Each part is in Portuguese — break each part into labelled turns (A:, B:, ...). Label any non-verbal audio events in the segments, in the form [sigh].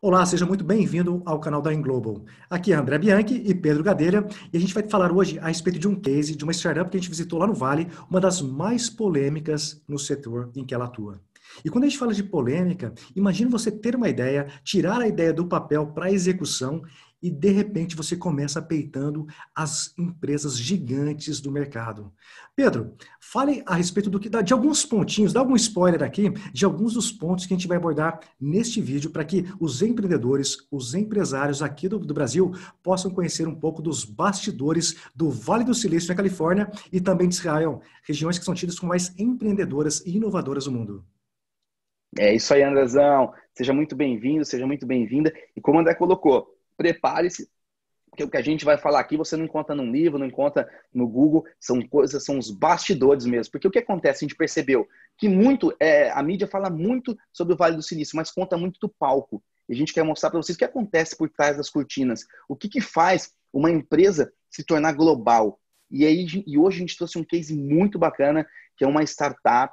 A: Olá, seja muito bem-vindo ao canal da Inglobal. Aqui é André Bianchi e Pedro Gadelha e a gente vai falar hoje a respeito de um case, de uma startup que a gente visitou lá no Vale, uma das mais polêmicas no setor em que ela atua. E quando a gente fala de polêmica, imagine você ter uma ideia, tirar a ideia do papel para execução e de repente você começa peitando as empresas gigantes do mercado. Pedro, fale a respeito do que dá, de alguns pontinhos, dá algum spoiler aqui de alguns dos pontos que a gente vai abordar neste vídeo para que os empreendedores, os empresários aqui do, do, Brasil possam conhecer um pouco dos bastidores do Vale do Silício na Califórnia e também de Israel, regiões que são tidas como mais empreendedoras e inovadoras do mundo.
B: É isso aí, Andrezão. Seja muito bem-vindo, seja muito bem-vinda. E como André colocou, prepare-se, porque o que a gente vai falar aqui você não encontra num livro, não encontra no Google, são coisas, são os bastidores mesmo. Porque o que acontece, a gente percebeu que muito, é, a mídia fala muito sobre o Vale do Silício, mas conta muito do palco. E a gente quer mostrar para vocês o que acontece por trás das cortinas, o que, que faz uma empresa se tornar global. E, aí, e hoje a gente trouxe um case muito bacana, que é uma startup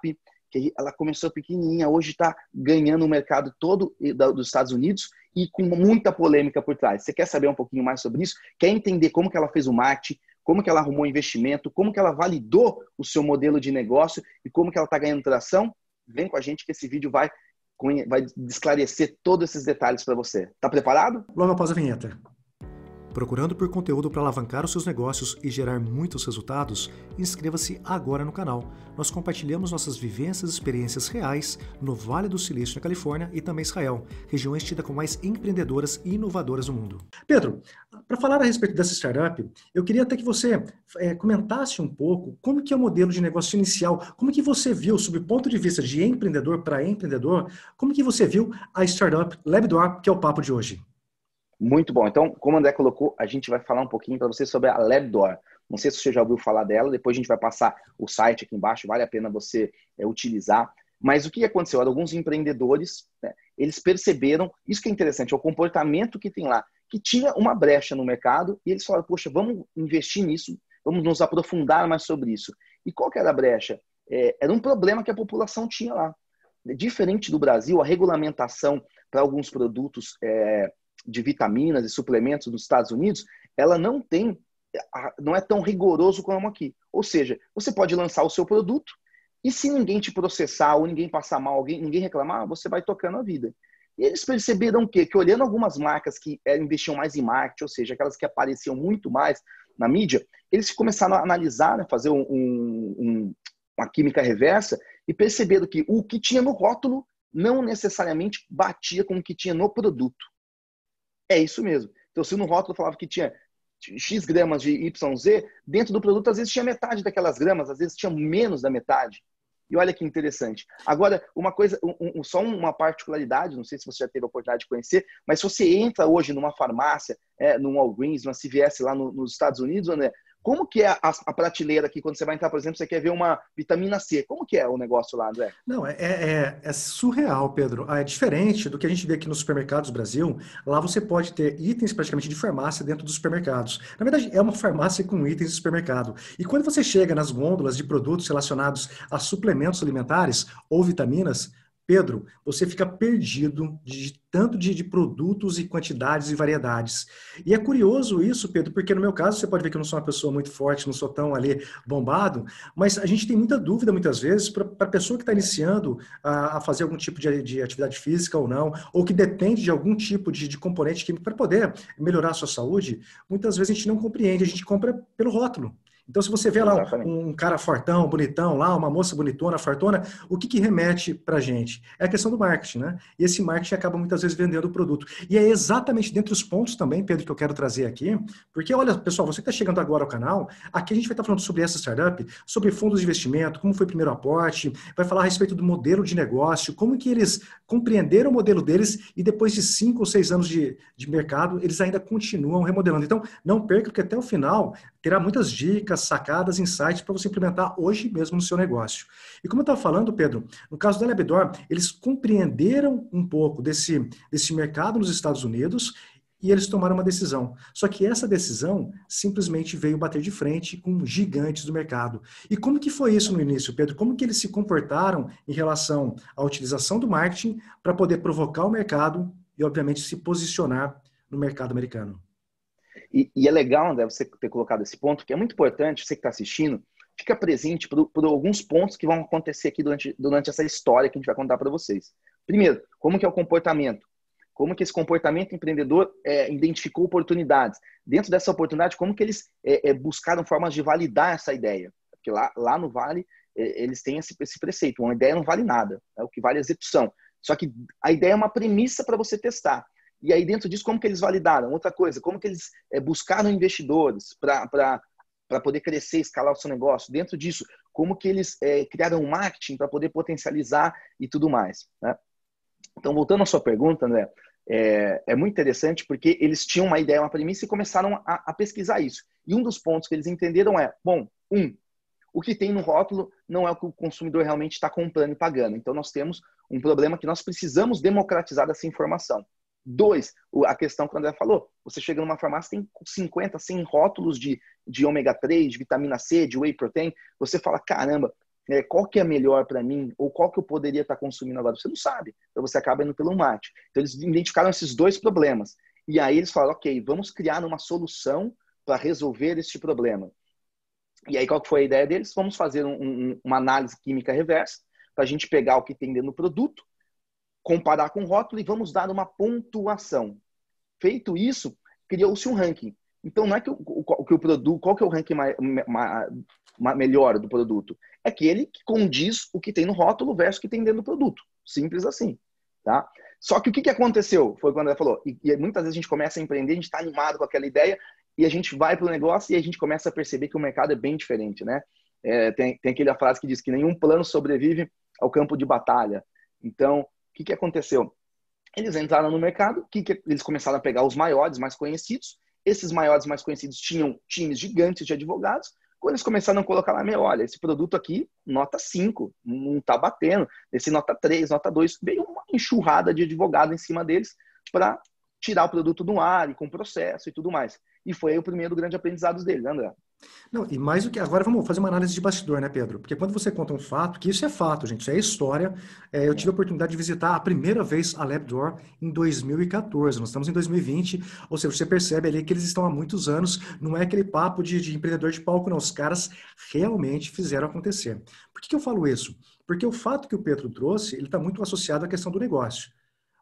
B: que ela começou pequenininha, hoje está ganhando o mercado todo dos Estados Unidos e com muita polêmica por trás. Você quer saber um pouquinho mais sobre isso? Quer entender como que ela fez o marketing, como que ela arrumou investimento, como que ela validou o seu modelo de negócio e como que ela está ganhando tração? Vem com a gente que esse vídeo vai, vai esclarecer todos esses detalhes para você. Está preparado?
A: Logo após a vinheta. Procurando por conteúdo para alavancar os seus negócios e gerar muitos resultados? Inscreva-se agora no canal. Nós compartilhamos nossas vivências e experiências reais no Vale do Silício, na Califórnia e também Israel, regiões tidas com mais empreendedoras e inovadoras do mundo. Pedro, para falar a respeito dessa startup, eu queria até que você é, comentasse um pouco como que é o modelo de negócio inicial, como que você viu, sob o ponto de vista de empreendedor para empreendedor, como que você viu a startup LabDoor, que é o papo de hoje.
B: Muito bom. Então, como o André colocou, a gente vai falar um pouquinho para você sobre a Labdoor. Não sei se você já ouviu falar dela, depois a gente vai passar o site aqui embaixo, vale a pena você é, utilizar. Mas o que aconteceu? Alguns empreendedores, né, eles perceberam, isso que é interessante, é o comportamento que tem lá, que tinha uma brecha no mercado e eles falaram, poxa, vamos investir nisso, vamos nos aprofundar mais sobre isso. E qual que era a brecha? É, era um problema que a população tinha lá. Diferente do Brasil, a regulamentação para alguns produtos é, de vitaminas e suplementos nos Estados Unidos, ela não tem, não é tão rigoroso como aqui. Ou seja, você pode lançar o seu produto e se ninguém te processar ou ninguém passar mal, alguém, ninguém reclamar, você vai tocando a vida. E eles perceberam o quê? Que olhando algumas marcas que é, investiam mais em marketing, ou seja, aquelas que apareciam muito mais na mídia, eles começaram a analisar, né, fazer um, um, uma química reversa e perceberam que o que tinha no rótulo não necessariamente batia com o que tinha no produto. É isso mesmo. Então, se no rótulo falava que tinha X gramas de YZ, dentro do produto às vezes tinha metade daquelas gramas, às vezes tinha menos da metade. E olha que interessante. Agora, uma coisa, um, um, só uma particularidade, não sei se você já teve a oportunidade de conhecer, mas se você entra hoje numa farmácia, é, num Walgreens, numa CVS lá no, nos Estados Unidos, André, como que é a, a, prateleira aqui, quando você vai entrar, por exemplo, você quer ver uma vitamina C? Como que é o negócio lá, André?
A: Não, é, é, é, é surreal, Pedro. Ah, é diferente do que a gente vê aqui nos supermercados do Brasil. Lá você pode ter itens praticamente de farmácia dentro dos supermercados. Na verdade, é uma farmácia com itens de supermercado. E quando você chega nas gôndolas de produtos relacionados a suplementos alimentares ou vitaminas, Pedro, você fica perdido de tanto de, de, produtos e quantidades e variedades. E é curioso isso, Pedro, porque no meu caso você pode ver que eu não sou uma pessoa muito forte, não sou tão ali bombado, mas a gente tem muita dúvida muitas vezes para a pessoa que está iniciando a, a, fazer algum tipo de, de, atividade física ou não, ou que depende de algum tipo de, de componente químico para poder melhorar a sua saúde. Muitas vezes a gente não compreende, a gente compra pelo rótulo. Então, se você vê lá um, cara fortão, bonitão, lá uma moça bonitona, fartona, o que, que remete para gente? É a questão do marketing, né? E esse marketing acaba muitas vezes vendendo o produto. E é exatamente dentre os pontos também, Pedro, que eu quero trazer aqui, porque olha, pessoal, você que está chegando agora ao canal, aqui a gente vai estar tá falando sobre essa startup, sobre fundos de investimento, como foi o primeiro aporte, vai falar a respeito do modelo de negócio, como que eles compreenderam o modelo deles e depois de cinco ou seis anos de, de mercado, eles ainda continuam remodelando. Então, não perca, porque até o final terá muitas dicas, sacadas, insights para você implementar hoje mesmo no seu negócio. E como eu estava falando, Pedro, no caso da Lebedor, eles compreenderam um pouco desse, desse mercado nos Estados Unidos e eles tomaram uma decisão. Só que essa decisão simplesmente veio bater de frente com gigantes do mercado. E como que foi isso no início, Pedro? Como que eles se comportaram em relação à utilização do marketing para poder provocar o mercado e, obviamente, se posicionar no mercado americano?
B: E, e é legal, André, você ter colocado esse ponto, que é muito importante, você que está assistindo, fica presente por, por, alguns pontos que vão acontecer aqui durante, durante essa história que a gente vai contar para vocês. Primeiro, como que é o comportamento? Como que esse comportamento empreendedor é, identificou oportunidades? Dentro dessa oportunidade, como que eles é, é, buscaram formas de validar essa ideia? Porque lá, lá no Vale, é, eles têm esse, esse preceito. Uma ideia não vale nada. É o que vale é a execução. Só que a ideia é uma premissa para você testar. E aí, dentro disso, como que eles validaram? Outra coisa, como que eles é, buscaram investidores para poder crescer, escalar o seu negócio? Dentro disso, como que eles é, criaram um marketing para poder potencializar e tudo mais? Né? Então, voltando à sua pergunta, André, é, é, muito interessante porque eles tinham uma ideia, uma premissa e começaram a, a pesquisar isso. E um dos pontos que eles entenderam é, bom, um, o que tem no rótulo não é o que o consumidor realmente está comprando e pagando. Então, nós temos um problema que nós precisamos democratizar essa informação. Dois, a questão que o André falou, você chega numa farmácia, tem 50, 100 rótulos de, de ômega 3, de vitamina C, de whey protein, você fala, caramba, é, qual que é melhor para mim, ou qual que eu poderia estar tá consumindo agora, você não sabe, então você acaba indo pelo mate. Então eles identificaram esses dois problemas, e aí eles falaram, ok, vamos criar uma solução para resolver este problema. E aí qual que foi a ideia deles? Vamos fazer um, um, uma análise química reversa, para a gente pegar o que tem dentro do produto, comparar com o rótulo e vamos dar uma pontuação. Feito isso, criou-se um ranking. Então, não é que o, que o produto, qual que é o ranking melhor do produto? É aquele que condiz o que tem no rótulo versus o que tem dentro do produto. Simples assim, tá? Só que o que, que aconteceu? Foi quando ela falou, e, e muitas vezes a gente começa a empreender, a gente está animado com aquela ideia, e a gente vai para o negócio e a gente começa a perceber que o mercado é bem diferente, né? É, tem, tem aquela frase que diz que nenhum plano sobrevive ao campo de batalha. Então, que, que aconteceu? Eles entraram no mercado, que, que eles começaram a pegar os maiores, mais conhecidos. Esses maiores, mais conhecidos tinham times gigantes de advogados. Quando eles começaram a colocar lá, meu, olha, esse produto aqui, nota 5, não tá batendo. Esse nota 3, nota 2, veio uma enxurrada de advogado em cima deles para tirar o produto do ar e com processo e tudo mais. E foi o primeiro grande aprendizado deles, né, André?
A: Não, e mais do que agora vamos fazer uma análise de bastidor, né, Pedro? Porque quando você conta um fato, que isso é fato, gente, isso é história. É, eu tive a oportunidade de visitar a primeira vez a Labdoor em 2014. Nós estamos em 2020, ou seja, você percebe ali que eles estão há muitos anos. Não é aquele papo de, de empreendedor de palco, não. Os caras realmente fizeram acontecer. Por que, que eu falo isso? Porque o fato que o Pedro trouxe, ele está muito associado à questão do negócio.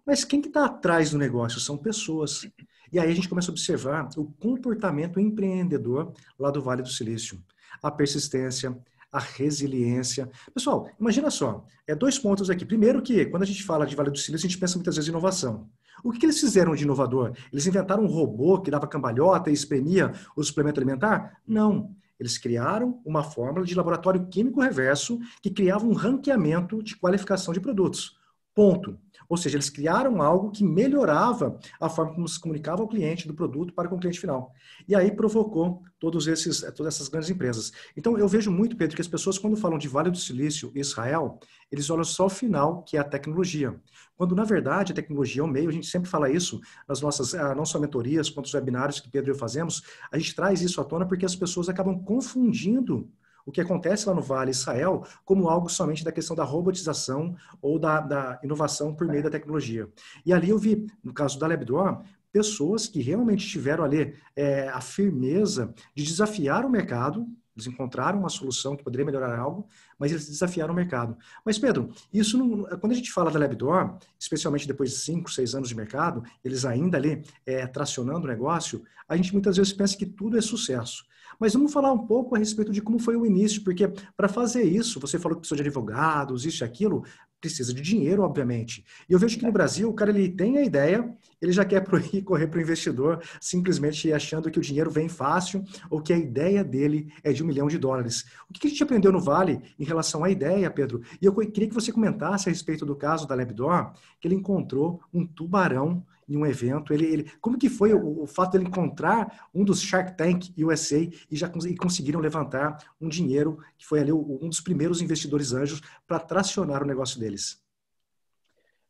A: Mas quem que está atrás do negócio são pessoas. E aí a gente começa a observar o comportamento empreendedor lá do Vale do Silício. A persistência, a resiliência. Pessoal, imagina só, é dois pontos aqui. Primeiro que, quando a gente fala de Vale do Silício, a gente pensa muitas vezes em inovação. O que, que eles fizeram de inovador? Eles inventaram um robô que dava cambalhota e espremia o suplemento alimentar? Não. Eles criaram uma fórmula de laboratório químico reverso que criava um ranqueamento de qualificação de produtos. Ponto. Ou seja, eles criaram algo que melhorava a forma como se comunicava ao cliente do produto para com o cliente final. E aí provocou todos esses, eh, todas essas grandes empresas. Então, eu vejo muito, Pedro, que as pessoas, quando falam de Vale do Silício e Israel, eles olham só o final, que é a tecnologia. Quando, na verdade, a tecnologia é o meio, a gente sempre fala isso nas nossas, ah, não só mentorias, quanto os webinários que Pedro e eu fazemos, a gente traz isso à tona porque as pessoas acabam confundindo o que acontece lá no Vale Israel como algo somente da questão da robotização ou da, da inovação por meio é. da tecnologia. E ali eu vi, no caso da LabDoor, pessoas que realmente tiveram ali é, a firmeza de desafiar o mercado, eles encontraram uma solução que poderia melhorar algo, mas eles desafiaram o mercado. Mas, Pedro, isso não, quando a gente fala da Labdoor, especialmente depois de 5, 6 anos de mercado, eles ainda ali é, tracionando o negócio, a gente muitas vezes pensa que tudo é sucesso. Mas vamos falar um pouco a respeito de como foi o início, porque para fazer isso, você falou que precisa de advogados, isso e aquilo, precisa de dinheiro, obviamente. E eu vejo que no Brasil, o cara ele tem a ideia, ele já quer [laughs] correr para o investidor, simplesmente achando que o dinheiro vem fácil ou que a ideia dele é de um milhão de dólares. O que a gente aprendeu no Vale em relação à ideia, Pedro? E eu queria que você comentasse a respeito do caso da Labdor, que ele encontrou um tubarão em um evento. Ele, ele como que foi o, o, fato dele encontrar um dos Shark Tank USA e já e conseguiram levantar um dinheiro que foi ali o, um dos primeiros investidores anjos para tracionar o negócio deles?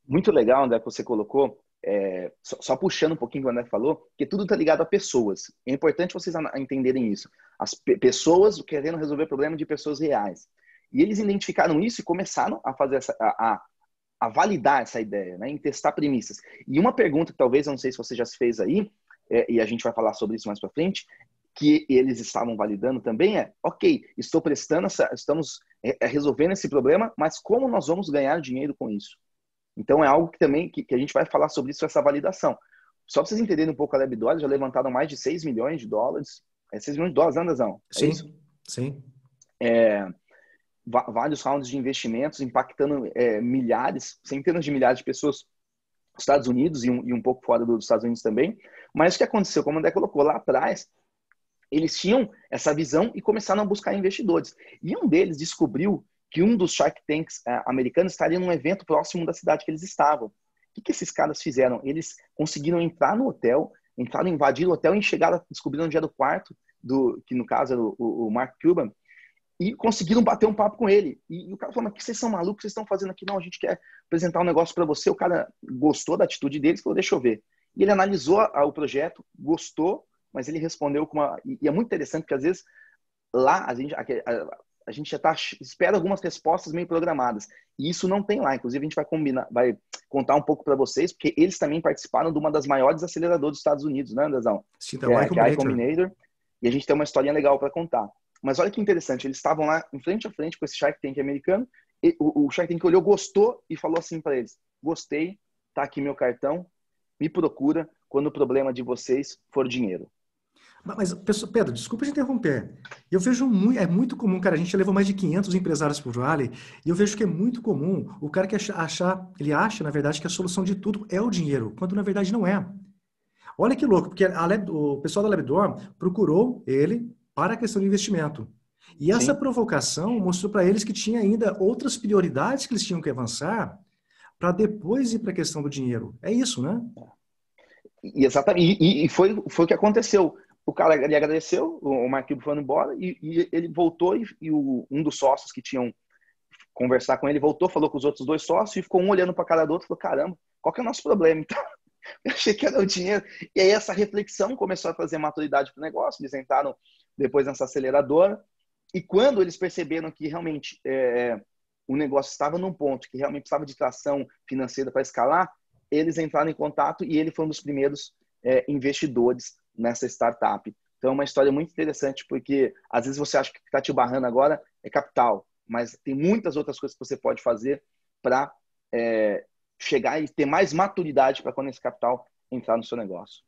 B: Muito legal, André, que você colocou. É, só, só, puxando um pouquinho o que o André falou, que tudo está ligado a pessoas. É importante vocês entenderem isso. As pe pessoas querendo resolver problema de pessoas reais. E eles identificaram isso e começaram a fazer essa, a, a a validar essa ideia, né? em testar premissas. E uma pergunta que talvez, eu não sei se você já se fez aí, é, e a gente vai falar sobre isso mais para frente, que eles estavam validando também é, ok, estou prestando essa, estamos é, é, resolvendo esse problema, mas como nós vamos ganhar dinheiro com isso? Então é algo que também que, que a gente vai falar sobre isso essa validação. Só para vocês entenderem um pouco a LabDollar, já levantaram mais de 6 milhões de dólares, é 6 milhões de dólares, né, É sim, isso? sim. É, vários rounds de investimentos impactando é, milhares, centenas de milhares de pessoas nos Estados Unidos e um, e um pouco fora dos Estados Unidos também. Mas o que aconteceu, como o André colocou lá atrás, eles tinham essa visão e começaram a buscar investidores. E um deles descobriu que um dos Shark Tanks é, americanos estaria num evento próximo da cidade que eles estavam. O que, que esses caras fizeram? Eles conseguiram entrar no hotel, entraram, invadiram o hotel e chegaram, descobriram onde era o quarto, do, que no caso era o, o Mark Cuban, e conseguiram bater um papo com ele. E, e o cara falou, mas que vocês são malucos, vocês estão fazendo aqui? Não, a gente quer apresentar um negócio para você. O cara gostou da atitude deles, falou, deixa eu ver. E ele analisou a, o projeto, gostou, mas ele respondeu com uma... E, e é muito interessante, porque às vezes lá a gente, a, a, a gente já tá, espera algumas respostas meio programadas. E isso não tem lá. Inclusive, a gente vai combinar, vai contar um pouco para vocês, porque eles também participaram de uma das maiores aceleradoras dos Estados Unidos, né, Andrezão? Sim, da tá, é, Y Combinator. É Combinator. E a gente tem uma historinha legal para contar. Mas olha que interessante, eles estavam lá em frente a frente com esse Shark Tank americano. E o, o Shark Tank olhou, gostou e falou assim para eles: Gostei, tá aqui meu cartão, me procura quando o problema de vocês for dinheiro.
A: Mas, Pedro, desculpa te interromper. Eu vejo muito, é muito comum, cara, a gente levou mais de 500 empresários para o Vale, e eu vejo que é muito comum o cara que achar, ele acha, na verdade, que a solução de tudo é o dinheiro, quando na verdade não é. Olha que louco, porque a, o pessoal da Labdorm procurou ele, para a questão de investimento. E essa provocação mostrou para eles que tinha ainda outras prioridades
B: que eles tinham que avançar para depois ir para a questão do dinheiro. É isso, né? E, exatamente. E, e, foi, foi o que aconteceu. O cara ele agradeceu, o Marquinhos foi embora e, e, ele voltou e, e o, um dos sócios que tinham conversar com ele voltou, falou com os outros dois sócios e ficou um olhando para a cara do outro e falou, caramba, qual que é o nosso problema então? [laughs] Eu achei que era o dinheiro. E aí essa reflexão começou a trazer maturidade para o negócio. Eles entraram depois nessa aceleradora. E quando eles perceberam que realmente é, o negócio estava num ponto que realmente precisava de tração financeira para escalar, eles entraram em contato e ele foi um dos primeiros é, investidores nessa startup. Então é uma história muito interessante, porque às vezes você acha que está te barrando agora é capital, mas tem muitas outras coisas que você pode fazer para é, chegar e ter mais maturidade para quando esse capital entrar no seu negócio.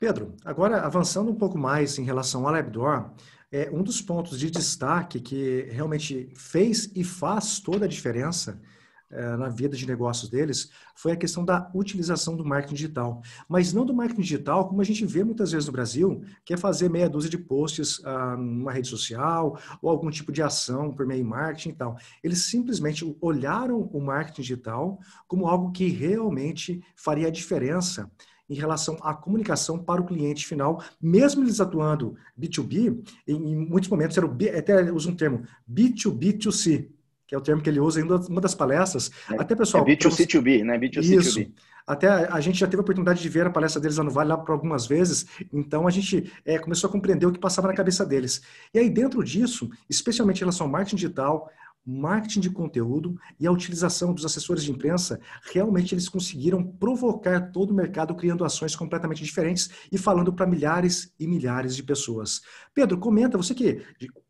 A: Pedro, agora avançando um pouco mais em relação à LabDor, é, um dos pontos de destaque que realmente fez e faz toda a diferença é, na vida de negócios deles foi a questão da utilização do marketing digital. Mas não do marketing digital, como a gente vê muitas vezes no Brasil, que é fazer meia dúzia de posts ah, numa rede social ou algum tipo de ação por meio de marketing e tal. Eles simplesmente olharam o marketing digital como algo que realmente faria a diferença em relação à comunicação para o cliente final, mesmo eles atuando B2B, em, muitos momentos era o B, é, até usa um termo B2B2C, que é o termo que ele usa em uma das palestras.
B: É, até é pessoal. É B2C2B, né? B2C2B. Isso.
A: Até a, a, gente já teve a oportunidade de ver a palestra deles lá no Vale lá por algumas vezes, então a gente é, começou a compreender o que passava na cabeça deles. E aí, dentro disso, especialmente em relação ao marketing digital, marketing de conteúdo e a utilização dos assessores de imprensa, realmente eles conseguiram provocar todo o mercado criando ações completamente diferentes e falando para milhares e milhares de pessoas. Pedro, comenta, você que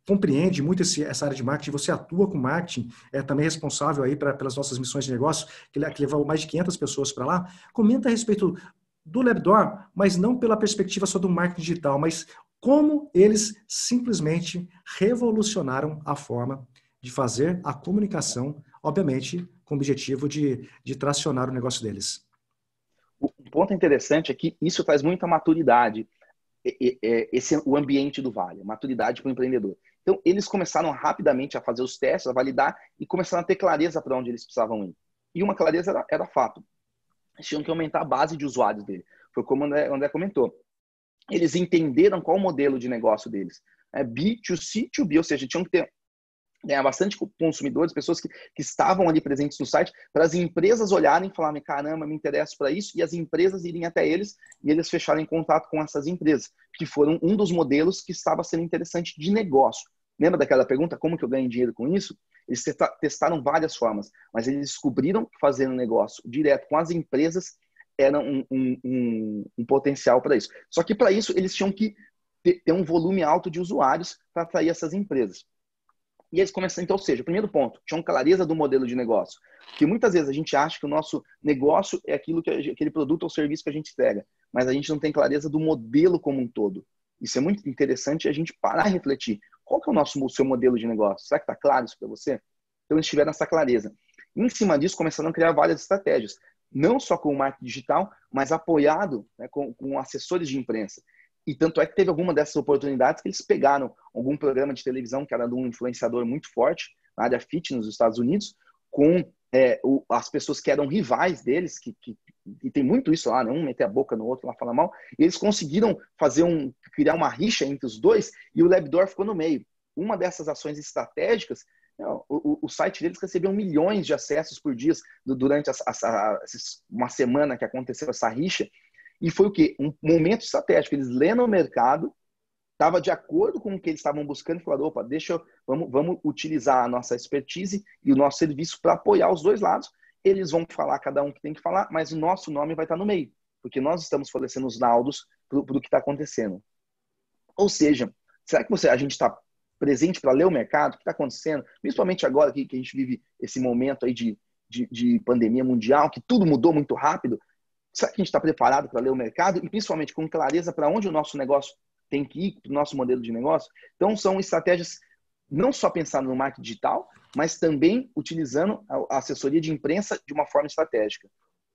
A: compreende muito esse, essa área de marketing, você atua com marketing, é também responsável aí pra, pelas nossas missões de negócio, que, que levou mais de 500 pessoas para lá. Comenta a respeito do Labdoor, mas não pela perspectiva só do marketing digital, mas como eles simplesmente revolucionaram a forma de fazer a comunicação, obviamente, com o objetivo de, de tracionar o negócio deles.
B: Um ponto interessante é que isso traz muita maturidade. É, esse o ambiente do Vale, maturidade para o empreendedor. Então, eles começaram rapidamente a fazer os testes, a validar e começaram a ter clareza para onde eles precisavam ir. E uma clareza era, era fato. Eles tinham que aumentar a base de usuários dele. Foi como o André, André comentou. Eles entenderam qual o modelo de negócio deles. É B2C, 2B, ou seja, tinham que ter ganhar bastante consumidores, pessoas que, que estavam ali presentes no site, para as empresas olharem e falarem, caramba, me interesso para isso, e as empresas irem até eles e eles fecharem contato com essas empresas, que foram um dos modelos que estava sendo interessante de negócio. Lembra daquela pergunta, como que eu ganho dinheiro com isso? Eles testaram várias formas, mas eles descobriram que fazer um negócio direto com as empresas era um, um, um, um potencial para isso. Só que para isso eles tinham que ter um volume alto de usuários para atrair essas empresas e eles começam. Então, ou seja, primeiro ponto, tinha uma clareza do modelo de negócio. Que muitas vezes a gente acha que o nosso negócio é aquilo que aquele produto ou serviço que a gente entrega, mas a gente não tem clareza do modelo como um todo. Isso é muito interessante a gente parar e refletir. Qual que é o nosso o seu modelo de negócio? Será que está claro isso para você? Então eles tiveram essa clareza. Em cima disso, começaram a criar várias estratégias, não só com o marketing digital, mas apoiado né, com, com assessores de imprensa. E tanto é que teve alguma dessas oportunidades que eles pegaram algum programa de televisão que era de um influenciador muito forte na área fitness nos Estados Unidos, com é, o, as pessoas que eram rivais deles, que, que e tem muito isso lá, né? um meter a boca no outro, lá fala mal, e eles conseguiram fazer um criar uma rixa entre os dois e o Labdoor ficou no meio. Uma dessas ações estratégicas, né, o, o, o site deles recebeu milhões de acessos por dia durante uma semana que aconteceu essa rixa, e foi o quê? Um momento estratégico. Eles lendo o mercado, estava de acordo com o que eles estavam buscando e falaram: opa, deixa, eu, vamos, vamos utilizar a nossa expertise e o nosso serviço para apoiar os dois lados. Eles vão falar cada um que tem que falar, mas o nosso nome vai estar tá no meio, porque nós estamos fornecendo os laudos para o que está acontecendo. Ou seja, será que você, a gente está presente para ler o mercado, o que está acontecendo, principalmente agora que, que a gente vive esse momento aí de, de, de pandemia mundial, que tudo mudou muito rápido, Será que a gente está preparado para ler o mercado e principalmente com clareza para onde o nosso negócio tem que ir, para o nosso modelo de negócio? Então, são estratégias não só pensando no marketing digital, mas também utilizando a assessoria de imprensa de uma forma estratégica.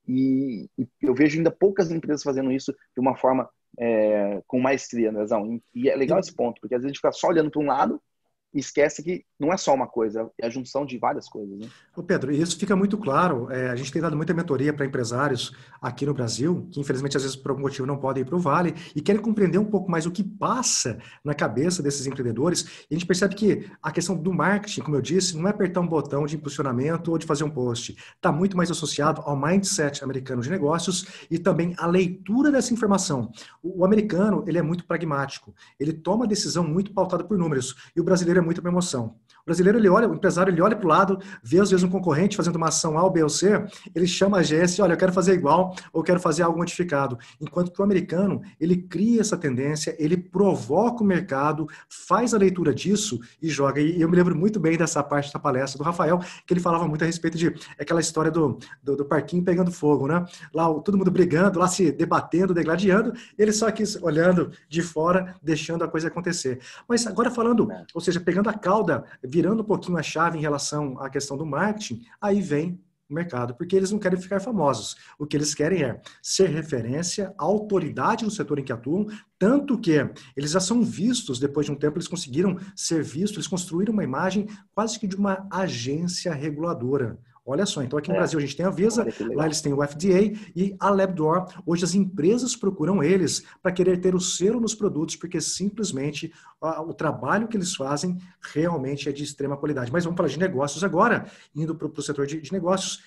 B: E, eu vejo ainda poucas empresas fazendo isso de uma forma é, com maestria, né, Zão? E é legal esse ponto, porque às vezes a gente fica só olhando para um lado esquece que não é só uma coisa, é a junção de várias coisas. Né?
A: Ô Pedro, isso fica muito claro. É, a gente tem dado muita mentoria para empresários aqui no Brasil, que infelizmente às vezes por algum motivo não podem ir para o Vale e querem compreender um pouco mais o que passa na cabeça desses empreendedores. E a gente percebe que a questão do marketing, como eu disse, não é apertar um botão de impulsionamento ou de fazer um post. Está muito mais associado ao mindset americano de negócios e também à leitura dessa informação. O, o americano ele é muito pragmático, ele toma decisão muito pautada por números e o brasileiro brasileiro é muito uma emoção. O brasileiro, ele olha, o empresário, ele olha para o lado, vê às vezes um concorrente fazendo uma ação A ou B ou C, ele chama a GS, olha, eu quero fazer igual ou quero fazer algo modificado. Enquanto que o americano, ele cria essa tendência, ele provoca o mercado, faz a leitura disso e joga. E eu me lembro muito bem dessa parte da palestra do Rafael, que ele falava muito a respeito de aquela história do, do, do parquinho pegando fogo, né? Lá todo mundo brigando, lá se debatendo, degladiando, ele só aqui olhando de fora, deixando a coisa acontecer. Mas agora falando, é. ou seja, pegando a cauda, virando um pouquinho a chave em relação à questão do marketing, aí vem o mercado, porque eles não querem ficar famosos. O que eles querem é ser referência, autoridade no setor em que atuam, tanto que eles já são vistos, depois de um tempo, eles conseguiram ser vistos, eles construíram uma imagem quase que de uma agência reguladora. Olha só, então aqui no é. Brasil a gente tem a Visa, lá eles têm o FDA e a Labdoor. Hoje as empresas procuram eles para querer ter o selo nos produtos, porque simplesmente o trabalho que eles fazem realmente é de extrema qualidade. Mas vamos falar de negócios agora, indo para o setor de, de negócios.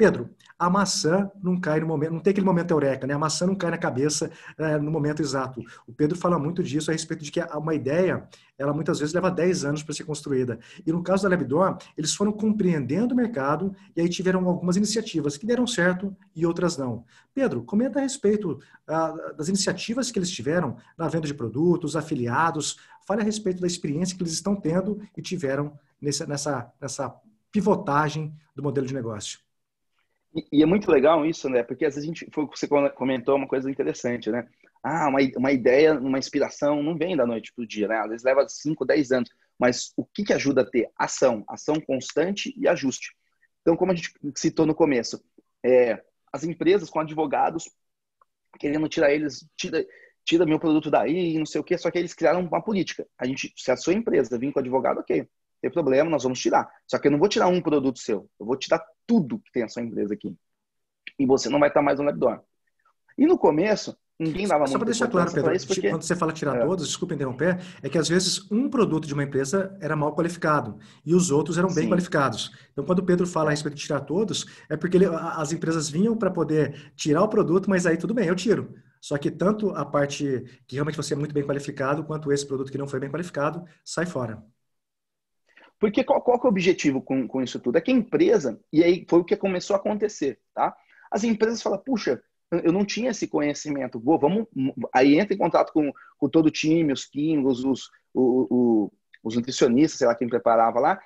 A: Pedro, a maçã não cai no momento, não tem aquele momento eureka, né? A maçã não cai na cabeça é, no momento exato. O Pedro fala muito disso a respeito de que uma ideia, ela muitas vezes leva 10 anos para ser construída. E no caso da Labdor, eles foram compreendendo o mercado e aí tiveram algumas iniciativas que deram certo e outras não. Pedro, comenta a respeito ah, das iniciativas que eles tiveram na venda de produtos, afiliados, fale a respeito da experiência que eles estão tendo e tiveram nessa, nessa, nessa pivotagem do modelo de negócio.
B: E, é muito legal isso, né? Porque às vezes a gente, foi o que você comentou, uma coisa interessante, né? Ah, uma, uma ideia, uma inspiração não vem da noite para o dia, né? Às vezes leva 5, 10 anos. Mas o que, que ajuda a ter? Ação. Ação constante e ajuste. Então, como a gente citou no começo, é, as empresas com advogados querendo tirar eles, tira, tira meu produto daí, não sei o quê, só que eles criaram uma política. A gente, se a sua empresa vir com advogado, ok, tem problema, nós vamos tirar. Só que eu não vou tirar um produto seu, eu vou tirar tudo que tem a sua empresa aqui. E você não vai estar mais no Labdoor. E no começo, ninguém dava Só para deixar claro, Pedro, porque... quando
A: você fala tirar é. todos, desculpa interromper, é que às vezes um produto de uma empresa era mal qualificado e os outros eram bem Sim. qualificados. Então, quando o Pedro fala a respeito de tirar todos, é porque ele, as empresas vinham para poder tirar o produto, mas aí tudo bem, eu tiro. Só que tanto a parte que realmente você é muito bem qualificado, quanto esse produto que não foi bem qualificado,
B: sai fora. Porque qual, qual é o objetivo com, com isso tudo? É que a empresa, e aí foi o que começou a acontecer, tá? As empresas falam, puxa, eu não tinha esse conhecimento, Vou, vamos, aí entra em contato com, com todo o time, os químicos, os, o, o, os nutricionistas, sei lá, quem preparava lá,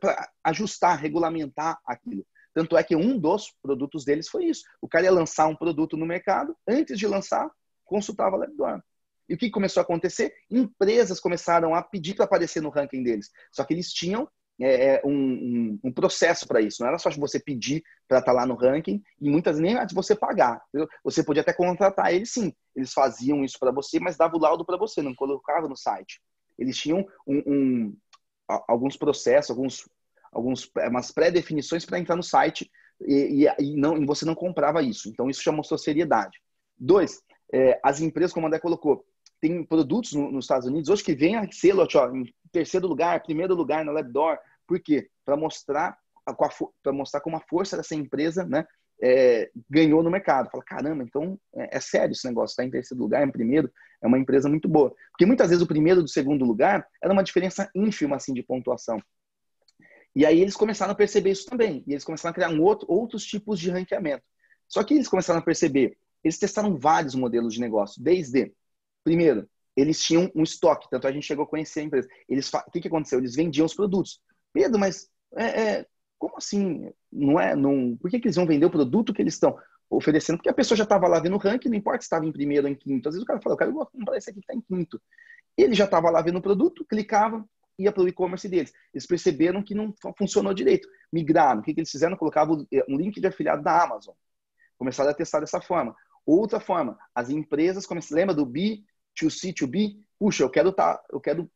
B: para ajustar, regulamentar aquilo. Tanto é que um dos produtos deles foi isso. O cara ia lançar um produto no mercado, antes de lançar, consultava a LabDorm. E o que começou a acontecer? Empresas começaram a pedir para aparecer no ranking deles. Só que eles tinham é, é um, um, um, processo para isso. Não era só você pedir para estar tá lá no ranking e muitas nem antes você pagar. Entendeu? Você podia até contratar eles, sim. Eles faziam isso para você, mas dava o laudo para você, não colocava no site. Eles tinham um, um alguns processos, alguns, alguns é, umas pré-definições para entrar no site e, e, e não, e você não comprava isso. Então isso chamou seriedade. Dois, é, as empresas, como a André colocou, tem produtos no, nos Estados Unidos hoje que vem a selo ó, em terceiro lugar, primeiro lugar na Labdoor. Por quê? Para mostrar para mostrar como a força dessa empresa, né, é, ganhou no mercado. Fala, caramba, então é, é sério esse negócio, está em terceiro lugar, em primeiro, é uma empresa muito boa. Porque muitas vezes o primeiro do segundo lugar era uma diferença ínfima assim, de pontuação. E aí eles começaram a perceber isso também, e eles começaram a criar um outro, outros tipos de ranqueamento. Só que eles começaram a perceber, eles testaram vários modelos de negócio, desde Primeiro, eles tinham um estoque, tanto a gente chegou a conhecer a empresa. Eles, o que, que aconteceu? Eles vendiam os produtos. Pedro, mas é, é, como assim? Não é? Não, por que, que eles vão vender o produto que eles estão oferecendo? Porque a pessoa já estava lá vendo o ranking, não importa se estava em primeiro ou em quinto. Às vezes o cara fala, eu quero comprar esse aqui que está em quinto. Ele já estava lá vendo o produto, clicava, ia para o e-commerce deles. Eles perceberam que não funcionou direito. Migraram. O que, que eles fizeram? Colocavam eh, um link de afiliado da Amazon. Começaram a testar dessa forma. Outra forma, as empresas começaram. Lembra do B to C, to B, puxa, eu quero, tá, eu quero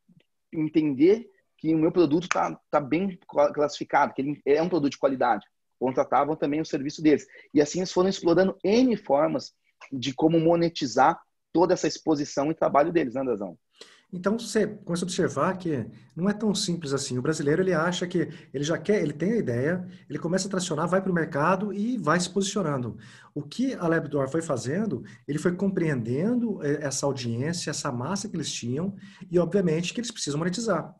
B: entender que o meu produto está tá bem classificado, que ele é um produto de qualidade. Contratavam também o serviço deles. E assim eles foram explorando N formas de como monetizar toda essa exposição e trabalho deles, né, Dazão?
A: Então você começa a observar que não é tão simples assim. O brasileiro ele acha que ele já quer, ele tem a ideia, ele começa a tracionar, vai para o mercado e vai se posicionando. O que a Labdoor foi fazendo, ele foi compreendendo eh, essa audiência, essa massa que eles tinham e obviamente que eles precisam monetizar.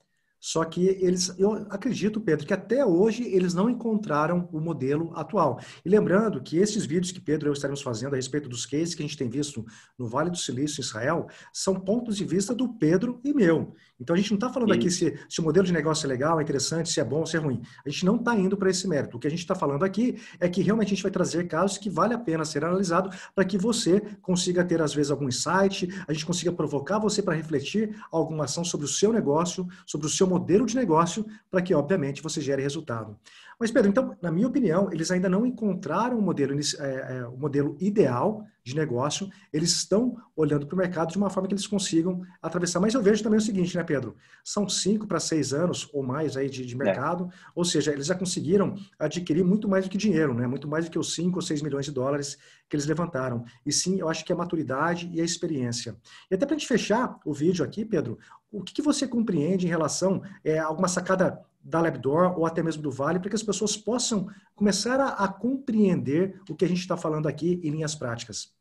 A: Só que eles, eu acredito, Pedro, que até hoje eles não encontraram o modelo atual. E lembrando que esses vídeos que Pedro e eu estaremos fazendo a respeito dos cases que a gente tem visto no Vale do Silício, Israel, são pontos de vista do Pedro e meu. Então a gente não está falando Sim. aqui se, se, o modelo de negócio é legal, é interessante, se é bom, se é ruim. A gente não está indo para esse mérito. O que a gente está falando aqui é que realmente a gente vai trazer casos que vale a pena ser analisado para que você consiga ter, às vezes, algum insight, a gente consiga provocar você para refletir alguma ação sobre o seu negócio, sobre o seu modelo de negócio, para que, obviamente, você gere resultado. Mas, Pedro, então, na minha opinião, eles ainda não encontraram o modelo, é, é, o modelo ideal de negócio, eles estão olhando para o mercado de uma forma que eles consigam atravessar. Mas eu vejo também o seguinte, né, Pedro? São cinco para seis anos ou mais aí de, de é. mercado, é. ou seja, eles já conseguiram adquirir muito mais do que dinheiro, né? Muito mais do que os cinco ou seis milhões de dólares que eles levantaram. E sim, eu acho que é a maturidade e a experiência. E até para a gente fechar o vídeo aqui, Pedro, o que, que você compreende em relação é, a é, alguma sacada da Labdoor ou até mesmo do Vale, para que as pessoas possam começar a, a compreender o que a gente está falando aqui em linhas práticas?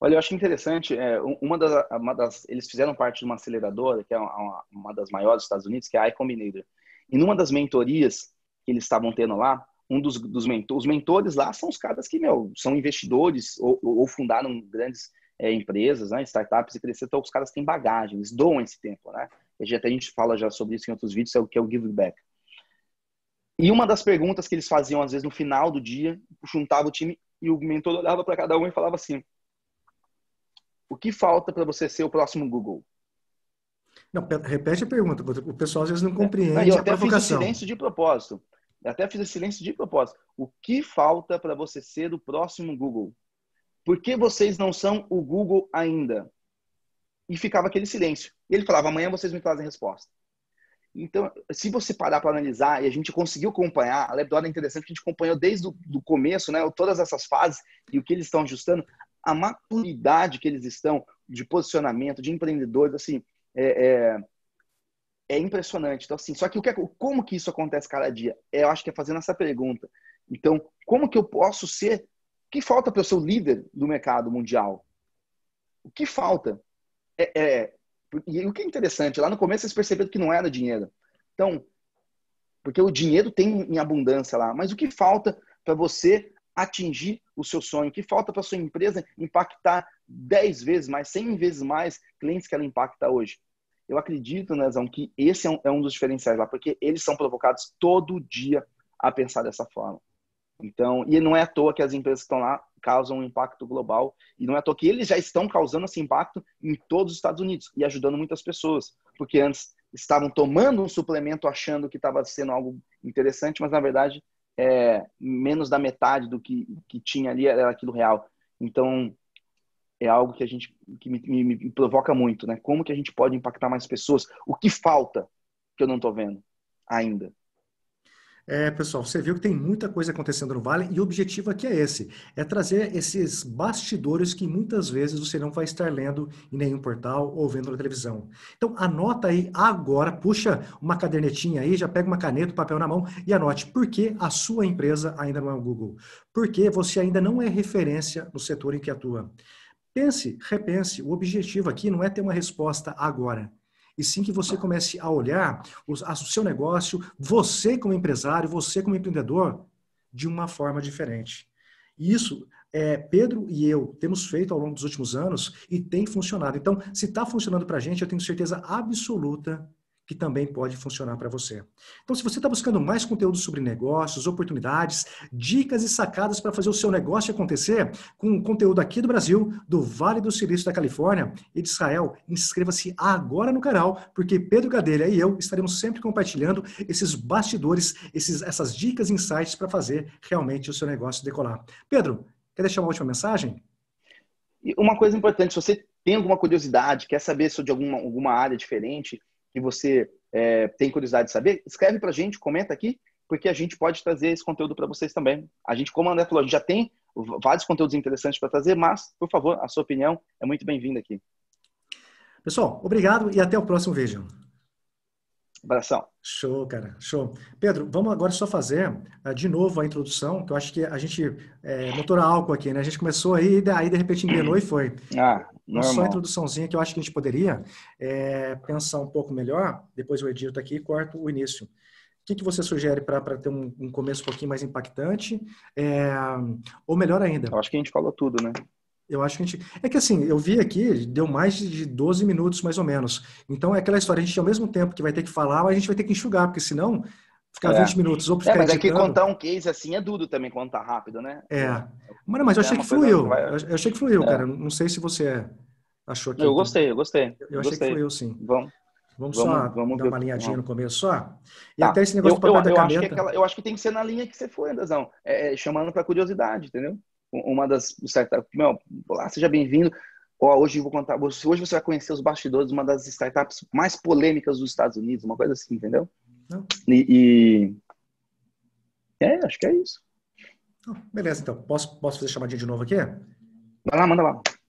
B: Olha, eu acho interessante, é, uma, das, uma, das, eles fizeram parte de uma aceleradora, que é uma, uma das maiores dos Estados Unidos, que é a iCombinator. E numa das mentorias que eles estavam tendo lá, um dos, dos mentores, os mentores lá são os caras que, meu, são investidores ou, ou fundaram grandes é, empresas, né, startups e cresceram. então os caras têm bagagem, eles doam esse tempo, né? até a gente fala já sobre isso em outros vídeos, é o que é o give back. E uma das perguntas que eles faziam, às vezes, no final do dia, juntava o time e o mentor olhava para cada um e falava assim: O que falta para você ser o próximo Google?
A: Não, repete a pergunta, o pessoal às vezes não é, compreende. É, eu até fiz silêncio
B: de propósito. Eu até fiz silêncio de propósito. O que falta para você ser o próximo Google? Por que vocês não são o Google ainda? e ficava aquele silêncio. E ele falava: amanhã vocês me trazem resposta. Então, se você parar para analisar, e a gente conseguiu acompanhar, a Lebdora é interessante que a gente acompanhou desde o começo, né, todas essas fases e o que eles estão ajustando, a maturidade que eles estão de posicionamento, de empreendedores, assim, é, é, é impressionante. Então, assim, só que, o que é, como que isso acontece cada dia? É, eu acho que é fazendo essa pergunta. Então, como que eu posso ser? O que falta para eu ser o líder do mercado mundial? O que falta? É, é, e o que é interessante, lá no começo eles perceberam que não era dinheiro. Então, porque o dinheiro tem em abundância lá, mas o que falta para você atingir o seu sonho? O que falta para sua empresa impactar 10 vezes mais, 100 vezes mais clientes que ela impacta hoje? Eu acredito, Nezão, que esse é um, é um dos diferenciais lá, porque eles são provocados todo dia a pensar dessa forma. Então, e não é à toa que as empresas que estão lá causam um impacto global. E não é à toa que eles já estão causando esse impacto em todos os Estados Unidos e ajudando muitas pessoas, porque antes estavam tomando um suplemento achando que estava sendo algo interessante, mas na verdade é, menos da metade do que, que tinha ali era aquilo real. Então é algo que a gente que me, me, me provoca muito, né? Como que a gente pode impactar mais pessoas? O que falta que eu não estou vendo ainda?
A: É, pessoal, você viu que tem muita coisa acontecendo no Vale e o objetivo aqui é esse: é trazer esses bastidores que muitas vezes você não vai estar lendo em nenhum portal ou vendo na televisão. Então, anota aí agora, puxa uma cadernetinha aí, já pega uma caneta, papel na mão e anote por que a sua empresa ainda não é o Google, por que você ainda não é referência no setor em que atua. Pense, repense, o objetivo aqui não é ter uma resposta agora e sim que você comece a olhar o, seu negócio, você como empresário, você como empreendedor, de uma forma diferente. E isso é, Pedro e eu temos feito ao longo dos últimos anos e tem funcionado. Então, se está funcionando para a gente, eu tenho certeza absoluta que também pode funcionar para você. Então, se você está buscando mais conteúdo sobre negócios, oportunidades, dicas e sacadas para fazer o seu negócio acontecer, com conteúdo aqui do Brasil, do Vale do Silício da Califórnia e de Israel, inscreva-se agora no canal, porque Pedro Gadelha e eu estaremos sempre compartilhando esses bastidores, esses, essas dicas e insights para
B: fazer realmente o seu negócio decolar. Pedro, quer deixar uma última mensagem? E uma coisa importante, se você tem alguma curiosidade, quer saber sobre alguma, alguma área diferente, que você é, tem curiosidade de saber, escreve para a gente, comenta aqui, porque a gente pode trazer esse conteúdo para vocês também. A gente, como a André falou, a gente já tem vários conteúdos interessantes para trazer, mas, por favor, a sua opinião é muito bem-vinda aqui.
A: Pessoal, obrigado e até o próximo vídeo. Abração. Show, cara. Show. Pedro, vamos agora só fazer ah, de novo a introdução, que eu acho que a gente é, eh, motor a álcool aqui, né? A gente começou aí, daí de repente enganou e foi.
B: [clears throat] Ah, normal. Só a
A: introduçãozinha que eu acho que a gente poderia é, pensar um pouco melhor, depois eu edito tá aqui e corto o início. O que, que você sugere para ter um, um, começo um pouquinho mais impactante? É, ou melhor ainda? Eu acho que a gente falou tudo, né? Eu acho que a gente. É que assim, eu vi aqui, deu mais de 12 minutos, mais ou menos. Então é aquela história, a gente ao mesmo tempo que vai ter que falar, mas a gente vai ter que enxugar, porque senão
B: ficar é. 20 minutos ou ficar. É, mas é que contar um case assim é duro também quando tá rápido, né? É. mas eu achei que é fluiu.
A: Eu achei que fluiu, é. cara. Não sei se você achou que. Eu gostei,
B: eu gostei. Eu, eu achei gostei. que fluiu, sim. Vamos. Vamos, vamos só vamos dar ver. uma linhadinha vamos. no
A: começo só. E tá. até esse negócio eu, eu, da eu caneta. Acho é aquela,
B: eu acho que tem que ser na linha que você foi, Andazão. É, é chamando para curiosidade, entendeu? uma das startups, meu, olá, seja bem-vindo. Oh, hoje vou contar, hoje você vai conhecer os bastidores de uma das startups mais polêmicas dos Estados Unidos, uma coisa assim, entendeu? E, e, é, acho que é isso.
A: Ah, beleza, então posso posso fazer chamadinha de novo aqui? Vai lá, manda lá.